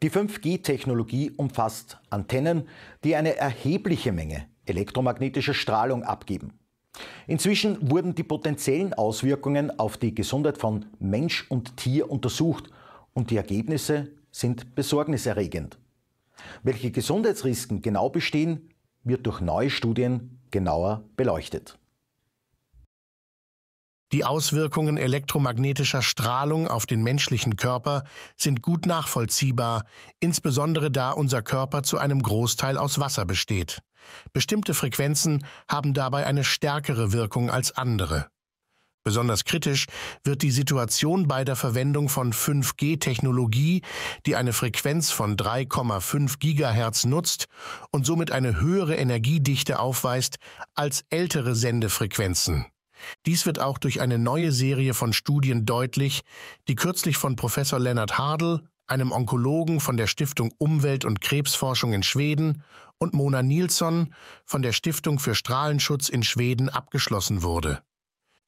Die 5G-Technologie umfasst Antennen, die eine erhebliche Menge elektromagnetischer Strahlung abgeben. Inzwischen wurden die potenziellen Auswirkungen auf die Gesundheit von Mensch und Tier untersucht und die Ergebnisse sind besorgniserregend. Welche Gesundheitsrisiken genau bestehen, wird durch neue Studien genauer beleuchtet. Die Auswirkungen elektromagnetischer Strahlung auf den menschlichen Körper sind gut nachvollziehbar, insbesondere da unser Körper zu einem Großteil aus Wasser besteht. Bestimmte Frequenzen haben dabei eine stärkere Wirkung als andere. Besonders kritisch wird die Situation bei der Verwendung von 5G-Technologie, die eine Frequenz von 3,5 Gigahertz nutzt und somit eine höhere Energiedichte aufweist als ältere Sendefrequenzen. Dies wird auch durch eine neue Serie von Studien deutlich, die kürzlich von Professor Lennart Hardl, einem Onkologen von der Stiftung Umwelt- und Krebsforschung in Schweden, und Mona Nilsson von der Stiftung für Strahlenschutz in Schweden abgeschlossen wurde.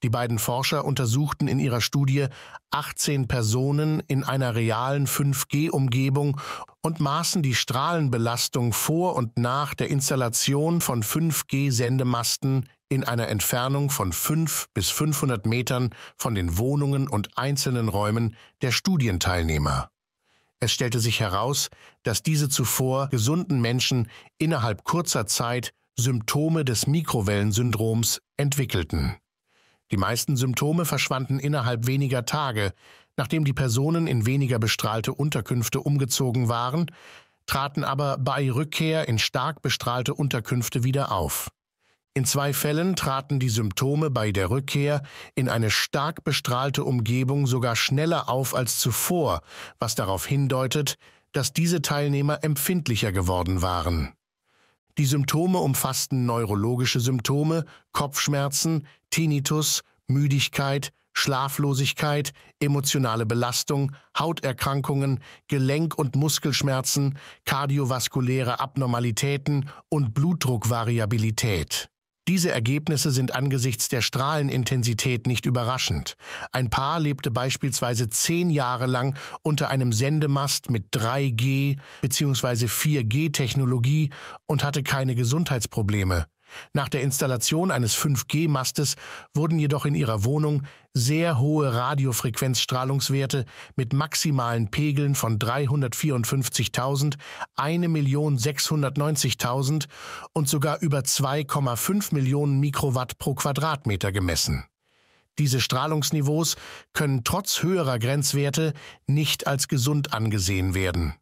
Die beiden Forscher untersuchten in ihrer Studie 18 Personen in einer realen 5G-Umgebung und maßen die Strahlenbelastung vor und nach der Installation von 5G-Sendemasten in einer Entfernung von 5 bis 500 Metern von den Wohnungen und einzelnen Räumen der Studienteilnehmer. Es stellte sich heraus, dass diese zuvor gesunden Menschen innerhalb kurzer Zeit Symptome des Mikrowellensyndroms entwickelten. Die meisten Symptome verschwanden innerhalb weniger Tage, nachdem die Personen in weniger bestrahlte Unterkünfte umgezogen waren, traten aber bei Rückkehr in stark bestrahlte Unterkünfte wieder auf. In zwei Fällen traten die Symptome bei der Rückkehr in eine stark bestrahlte Umgebung sogar schneller auf als zuvor, was darauf hindeutet, dass diese Teilnehmer empfindlicher geworden waren. Die Symptome umfassten neurologische Symptome, Kopfschmerzen, Tinnitus, Müdigkeit, Schlaflosigkeit, emotionale Belastung, Hauterkrankungen, Gelenk- und Muskelschmerzen, kardiovaskuläre Abnormalitäten und Blutdruckvariabilität. Diese Ergebnisse sind angesichts der Strahlenintensität nicht überraschend. Ein Paar lebte beispielsweise zehn Jahre lang unter einem Sendemast mit 3G bzw. 4G-Technologie und hatte keine Gesundheitsprobleme. Nach der Installation eines 5G-Mastes wurden jedoch in ihrer Wohnung sehr hohe Radiofrequenzstrahlungswerte mit maximalen Pegeln von 354.000, 1.690.000 und sogar über 2,5 Millionen Mikrowatt pro Quadratmeter gemessen. Diese Strahlungsniveaus können trotz höherer Grenzwerte nicht als gesund angesehen werden.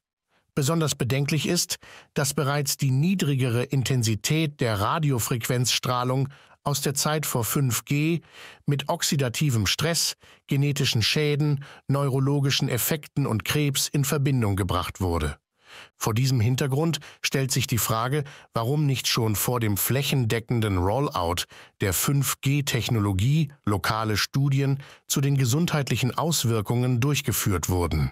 Besonders bedenklich ist, dass bereits die niedrigere Intensität der Radiofrequenzstrahlung aus der Zeit vor 5G mit oxidativem Stress, genetischen Schäden, neurologischen Effekten und Krebs in Verbindung gebracht wurde. Vor diesem Hintergrund stellt sich die Frage, warum nicht schon vor dem flächendeckenden Rollout der 5G-Technologie lokale Studien zu den gesundheitlichen Auswirkungen durchgeführt wurden.